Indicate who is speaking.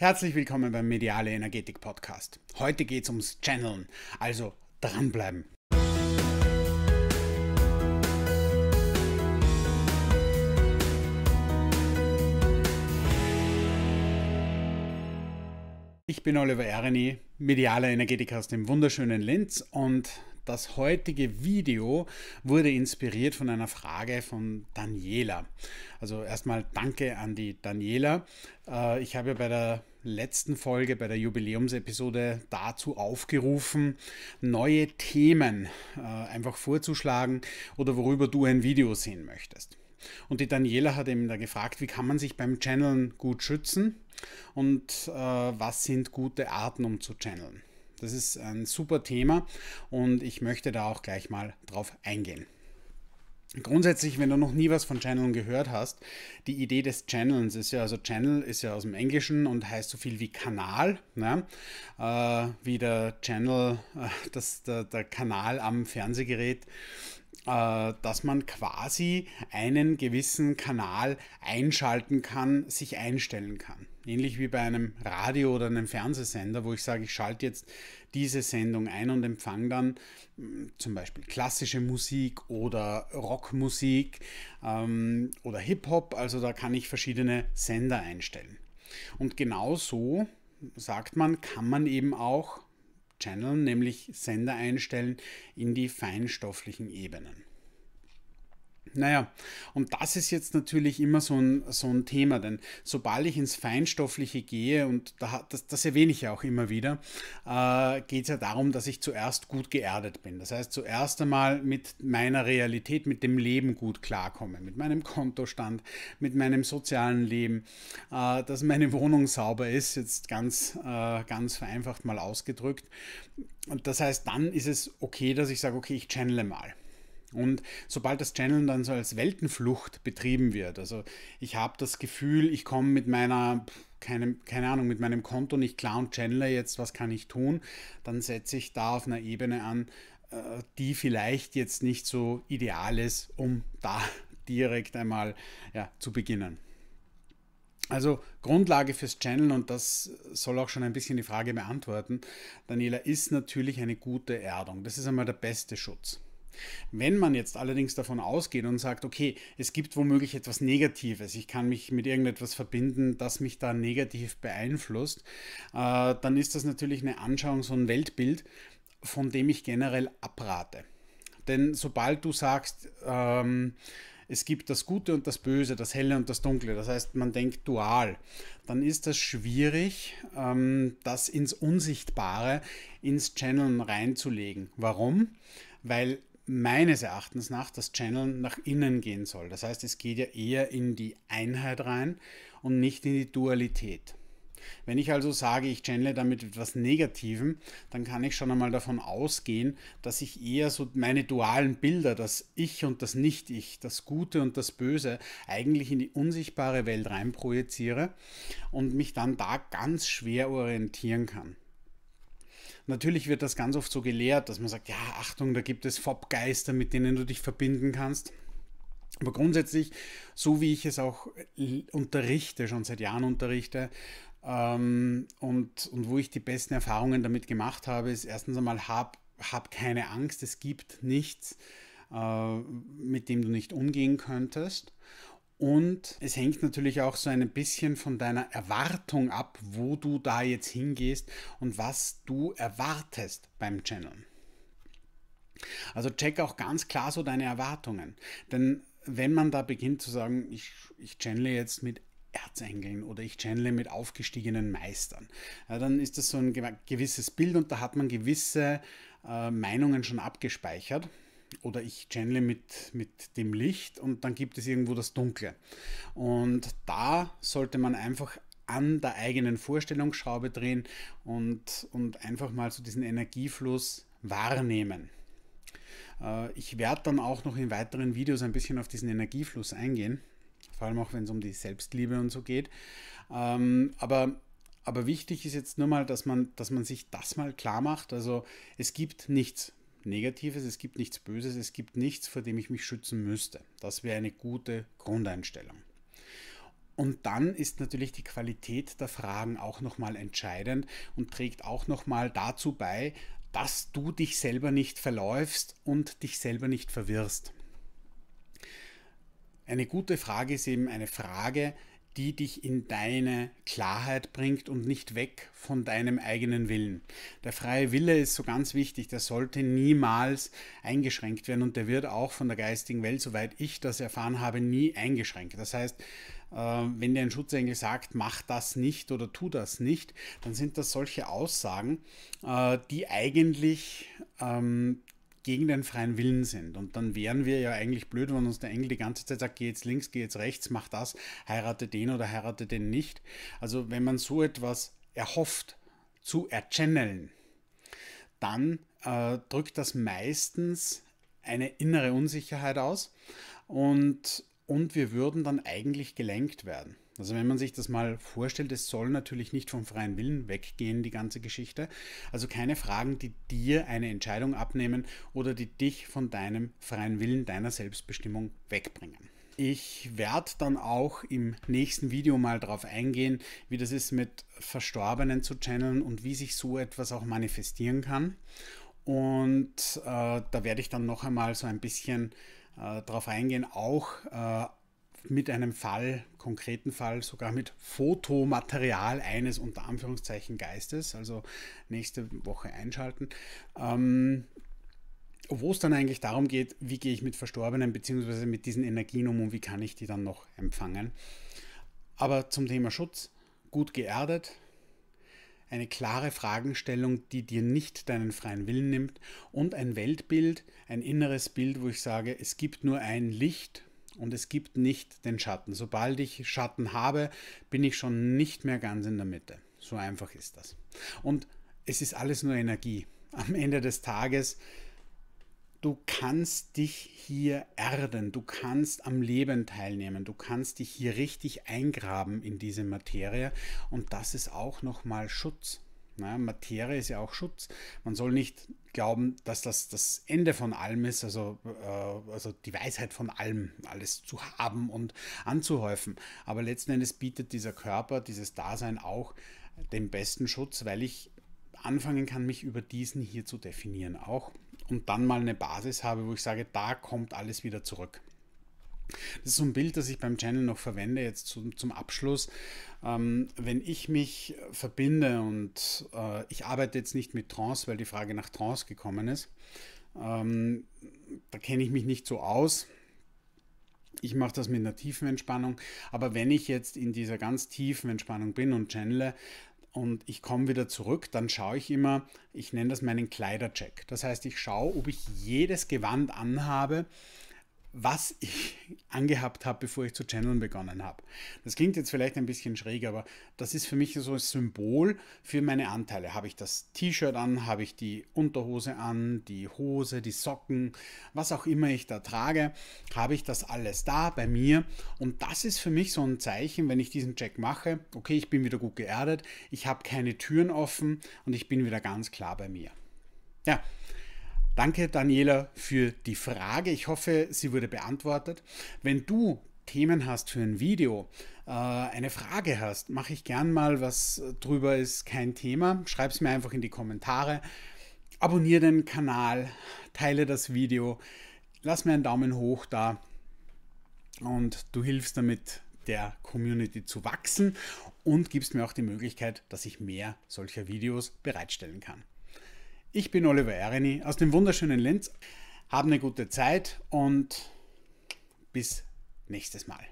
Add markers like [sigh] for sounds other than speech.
Speaker 1: Herzlich willkommen beim Mediale Energetik Podcast. Heute geht es ums Channeln, also dranbleiben. Ich bin Oliver Ereni, medialer Energetiker aus dem wunderschönen Linz und das heutige Video wurde inspiriert von einer Frage von Daniela. Also erstmal danke an die Daniela. Äh, ich habe ja bei der letzten Folge, bei der Jubiläumsepisode dazu aufgerufen, neue Themen äh, einfach vorzuschlagen oder worüber du ein Video sehen möchtest. Und die Daniela hat eben da gefragt, wie kann man sich beim Channeln gut schützen und äh, was sind gute Arten, um zu channeln. Das ist ein super Thema und ich möchte da auch gleich mal drauf eingehen. Grundsätzlich, wenn du noch nie was von Channeln gehört hast, die Idee des Channelns ist ja, also Channel ist ja aus dem Englischen und heißt so viel wie Kanal, ne? äh, wie der Channel, äh, das, der, der Kanal am Fernsehgerät. Äh, dass man quasi einen gewissen Kanal einschalten kann, sich einstellen kann. Ähnlich wie bei einem Radio oder einem Fernsehsender, wo ich sage, ich schalte jetzt diese Sendung ein und empfange dann hm, zum Beispiel klassische Musik oder Rockmusik ähm, oder Hip-Hop. Also da kann ich verschiedene Sender einstellen. Und genau so, sagt man, kann man eben auch channeln, nämlich Sender einstellen in die feinstofflichen Ebenen. Naja, und das ist jetzt natürlich immer so ein, so ein Thema, denn sobald ich ins Feinstoffliche gehe, und da, das, das, erwähne ich ja auch immer wieder, äh, geht es ja darum, dass ich zuerst gut geerdet bin. Das heißt, zuerst einmal mit meiner Realität, mit dem Leben gut klarkomme, mit meinem Kontostand, mit meinem sozialen Leben, äh, dass meine Wohnung sauber ist, jetzt ganz, äh, ganz vereinfacht mal ausgedrückt. Und das heißt, dann ist es okay, dass ich sage, okay, ich channele mal. Und sobald das Channeln dann so als Weltenflucht betrieben wird, also ich habe das Gefühl, ich komme mit meiner, keine, keine Ahnung, mit meinem Konto nicht klar und channele jetzt, was kann ich tun, dann setze ich da auf einer Ebene an, äh, die vielleicht jetzt nicht so ideal ist, um [laughs] da direkt einmal ja, zu beginnen. Also Grundlage fürs Channel, und das soll auch schon ein bisschen die Frage beantworten, Daniela, ist natürlich eine gute Erdung. Das ist einmal der beste Schutz. Wenn man jetzt allerdings davon ausgeht und sagt, okay, es gibt womöglich etwas Negatives, ich kann mich mit irgendetwas verbinden, das mich da negativ beeinflusst, äh, dann ist das natürlich eine Anschauung, so ein Weltbild, von dem ich generell abrate. Denn sobald du sagst, ähm, es gibt das Gute und das Böse, das Helle und das Dunkle, das heißt, man denkt dual, dann ist das schwierig, ähm, das ins Unsichtbare, ins Channeln reinzulegen. Warum? Weil meines Erachtens nach das Channel nach innen gehen soll. Das heißt, es geht ja eher in die Einheit rein und nicht in die Dualität. Wenn ich also sage, ich channele damit etwas Negativem, dann kann ich schon einmal davon ausgehen, dass ich eher so meine dualen Bilder, das Ich und das Nicht-Ich, das Gute und das Böse, eigentlich in die unsichtbare Welt reinprojiziere und mich dann da ganz schwer orientieren kann. Natürlich wird das ganz oft so gelehrt, dass man sagt, ja, Achtung, da gibt es Fop-Geister, mit denen du dich verbinden kannst. Aber grundsätzlich, so wie ich es auch unterrichte, schon seit Jahren unterrichte, ähm, und, und wo ich die besten Erfahrungen damit gemacht habe, ist erstens einmal, hab, hab keine Angst, es gibt nichts, äh, mit dem du nicht umgehen könntest. Und es hängt natürlich auch so ein bisschen von deiner Erwartung ab, wo du da jetzt hingehst und was du erwartest beim Channeln. Also check auch ganz klar so deine Erwartungen. Denn wenn man da beginnt zu sagen, ich, ich channele jetzt mit Erzengeln oder ich channele mit aufgestiegenen Meistern, ja, dann ist das so ein gewisses Bild und da hat man gewisse äh, Meinungen schon abgespeichert oder ich channele mit, mit dem Licht und dann gibt es irgendwo das Dunkle. Und da sollte man einfach an der eigenen Vorstellungsschraube drehen und, und einfach mal so diesen Energiefluss wahrnehmen. Äh, ich werde dann auch noch in weiteren Videos ein bisschen auf diesen Energiefluss eingehen, vor allem auch wenn es um die Selbstliebe und so geht. Ähm, aber, aber wichtig ist jetzt nur mal, dass man, dass man sich das mal klar macht. Also es gibt nichts Negatives, es gibt nichts Böses, es gibt nichts, vor dem ich mich schützen müsste. Das wäre eine gute Grundeinstellung. Und dann ist natürlich die Qualität der Fragen auch nochmal entscheidend und trägt auch nochmal dazu bei, dass du dich selber nicht verläufst und dich selber nicht verwirrst. Eine gute Frage ist eben eine Frage, die dich in deine Klarheit bringt und nicht weg von deinem eigenen Willen. Der freie Wille ist so ganz wichtig, der sollte niemals eingeschränkt werden und der wird auch von der geistigen Welt, soweit ich das erfahren habe, nie eingeschränkt. Das heißt, äh, wenn dir ein Schutzengel sagt, mach das nicht oder tu das nicht, dann sind das solche Aussagen, äh, die eigentlich ähm, gegen den freien Willen sind. Und dann wären wir ja eigentlich blöd, wenn uns der Engel die ganze Zeit sagt, geh jetzt links, geh jetzt rechts, mach das, heirate den oder heirate den nicht. Also wenn man so etwas erhofft zu erchanneln, dann äh, drückt das meistens eine innere Unsicherheit aus und, und wir würden dann eigentlich gelenkt werden. Also wenn man sich das mal vorstellt, es soll natürlich nicht vom freien Willen weggehen, die ganze Geschichte. Also keine Fragen, die dir eine Entscheidung abnehmen oder die dich von deinem freien Willen, deiner Selbstbestimmung wegbringen. Ich werde dann auch im nächsten Video mal darauf eingehen, wie das ist mit Verstorbenen zu channeln und wie sich so etwas auch manifestieren kann. Und äh, da werde ich dann noch einmal so ein bisschen äh, darauf eingehen, auch äh, mit einem Fall, konkreten Fall, sogar mit Fotomaterial eines unter Anführungszeichen Geistes, also nächste Woche einschalten, ähm, wo es dann eigentlich darum geht, wie gehe ich mit Verstorbenen bzw. mit diesen Energien um und wie kann ich die dann noch empfangen. Aber zum Thema Schutz, gut geerdet, eine klare Fragenstellung, die dir nicht deinen freien Willen nimmt und ein Weltbild, ein inneres Bild, wo ich sage, es gibt nur ein Licht und es gibt nicht den Schatten. Sobald ich Schatten habe, bin ich schon nicht mehr ganz in der Mitte. So einfach ist das. Und es ist alles nur Energie. Am Ende des Tages, du kannst dich hier erden, du kannst am Leben teilnehmen, du kannst dich hier richtig eingraben in diese Materie und das ist auch nochmal Schutz. Na, Materie ist ja auch Schutz. Man soll nicht glauben, dass das das Ende von allem ist, also, äh, also die Weisheit von allem, alles zu haben und anzuhäufen. Aber letzten Endes bietet dieser Körper, dieses Dasein auch den besten Schutz, weil ich anfangen kann, mich über diesen hier zu definieren auch und dann mal eine Basis habe, wo ich sage, da kommt alles wieder zurück. Das ist so ein Bild, das ich beim Channel noch verwende, jetzt zum, zum Abschluss. Ähm, wenn ich mich verbinde und äh, ich arbeite jetzt nicht mit Trance, weil die Frage nach Trance gekommen ist, ähm, da kenne ich mich nicht so aus. Ich mache das mit einer tiefen Entspannung, aber wenn ich jetzt in dieser ganz tiefen Entspannung bin und channele, und ich komme wieder zurück, dann schaue ich immer, ich nenne das meinen Kleidercheck. Das heißt, ich schaue, ob ich jedes Gewand anhabe, was ich [laughs] angehabt habe, bevor ich zu channeln begonnen habe. Das klingt jetzt vielleicht ein bisschen schräg, aber das ist für mich so ein Symbol für meine Anteile. Habe ich das T-Shirt an, habe ich die Unterhose an, die Hose, die Socken, was auch immer ich da trage, habe ich das alles da bei mir. Und das ist für mich so ein Zeichen, wenn ich diesen Check mache, okay, ich bin wieder gut geerdet, ich habe keine Türen offen und ich bin wieder ganz klar bei mir. Ja, Danke, Daniela, für die Frage. Ich hoffe, sie wurde beantwortet. Wenn du Themen hast für ein Video, äh, eine Frage hast, mache ich gern mal was drüber, ist kein Thema. Schreib es mir einfach in die Kommentare. Abonniere den Kanal, teile das Video, lass mir einen Daumen hoch da und du hilfst damit der Community zu wachsen und gibst mir auch die Möglichkeit, dass ich mehr solcher Videos bereitstellen kann. Ich bin Oliver Erini aus dem wunderschönen Linz. Hab eine gute Zeit und bis nächstes Mal.